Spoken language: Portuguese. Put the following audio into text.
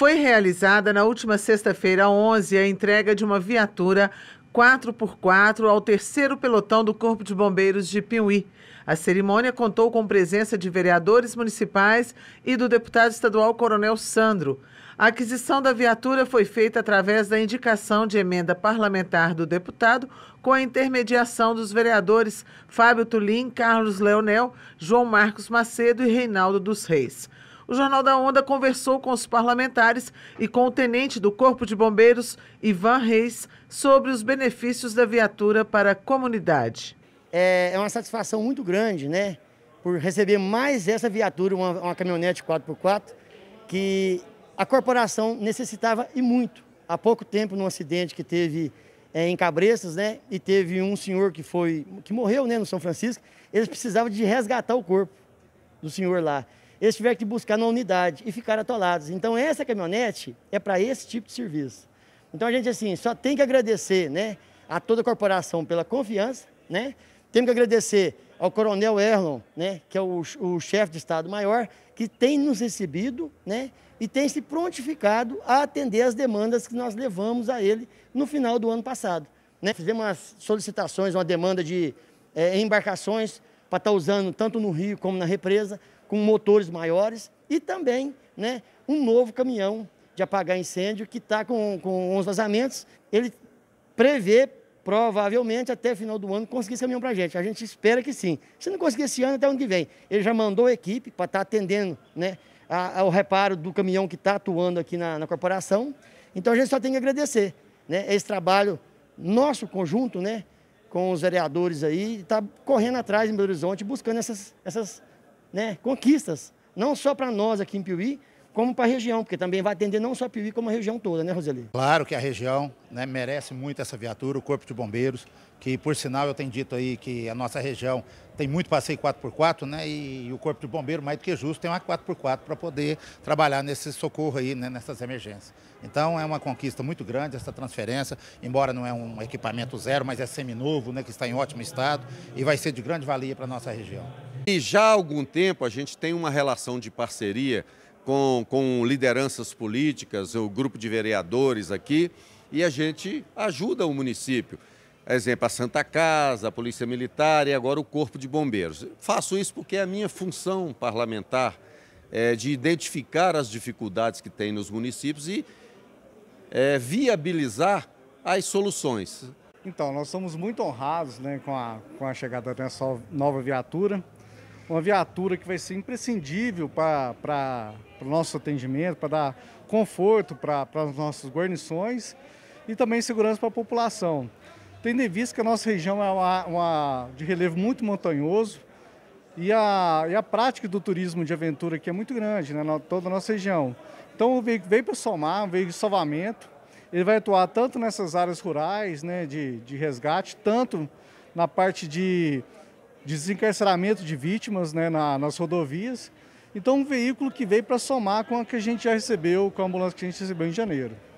Foi realizada na última sexta-feira, 11, a entrega de uma viatura 4x4 ao terceiro pelotão do Corpo de Bombeiros de Piuí. A cerimônia contou com presença de vereadores municipais e do deputado estadual Coronel Sandro. A aquisição da viatura foi feita através da indicação de emenda parlamentar do deputado, com a intermediação dos vereadores Fábio Tulim, Carlos Leonel, João Marcos Macedo e Reinaldo dos Reis o Jornal da Onda conversou com os parlamentares e com o tenente do Corpo de Bombeiros, Ivan Reis, sobre os benefícios da viatura para a comunidade. É, é uma satisfação muito grande, né? Por receber mais essa viatura, uma, uma caminhonete 4x4, que a corporação necessitava e muito. Há pouco tempo, num acidente que teve é, em Cabreças, né? E teve um senhor que foi que morreu, né, no São Francisco. Eles precisavam de resgatar o corpo do senhor lá eles tiveram que buscar na unidade e ficaram atolados. Então, essa caminhonete é para esse tipo de serviço. Então, a gente, assim, só tem que agradecer né, a toda a corporação pela confiança, né? Temos que agradecer ao coronel Erlon, né, que é o, o chefe de Estado-Maior, que tem nos recebido, né, e tem se prontificado a atender as demandas que nós levamos a ele no final do ano passado. Né? Fizemos umas solicitações, uma demanda de é, embarcações para estar tá usando tanto no rio como na represa com motores maiores e também né, um novo caminhão de apagar incêndio que está com, com 11 vazamentos. Ele prevê, provavelmente, até o final do ano, conseguir esse caminhão para a gente. A gente espera que sim. Se não conseguir esse ano, até ano que vem. Ele já mandou a equipe para estar tá atendendo né, a, ao reparo do caminhão que está atuando aqui na, na corporação. Então a gente só tem que agradecer né, esse trabalho nosso conjunto, né, com os vereadores aí, está correndo atrás em Belo Horizonte, buscando essas, essas né, conquistas, não só para nós aqui em Piuí, como para a região, porque também vai atender não só Piuí, como a região toda, né, Roseli? Claro que a região né, merece muito essa viatura, o Corpo de Bombeiros, que por sinal eu tenho dito aí que a nossa região tem muito passeio 4x4, né, e, o Corpo de Bombeiros, mais do que justo, tem uma 4x4 para poder trabalhar nesse socorro aí, né, nessas emergências. Então é uma conquista muito grande essa transferência, embora não é um equipamento zero, mas é seminovo, né, que está em ótimo estado e vai ser de grande valia para a nossa região. E já há algum tempo a gente tem uma relação de parceria com, com lideranças políticas, o grupo de vereadores aqui, e a gente ajuda o município. Exemplo, a Santa Casa, a Polícia Militar e agora o Corpo de Bombeiros. Faço isso porque é a minha função parlamentar é, de identificar as dificuldades que tem nos municípios e é, viabilizar as soluções. Então, nós somos muito honrados né, com, a, com a chegada dessa nova viatura uma viatura que vai ser imprescindível para o nosso atendimento, para dar conforto para as nossas guarnições e também segurança para a população. Tendo em vista que a nossa região é uma, uma de relevo muito montanhoso e a, e a prática do turismo de aventura aqui é muito grande né, na toda a nossa região. Então o veículo veio para somar, um veículo de salvamento, ele vai atuar tanto nessas áreas rurais né, de, de resgate, tanto na parte de desencarceramento de vítimas né, na, nas rodovias. Então, um veículo que veio para somar com a que a gente já recebeu, com a ambulância que a gente recebeu em janeiro.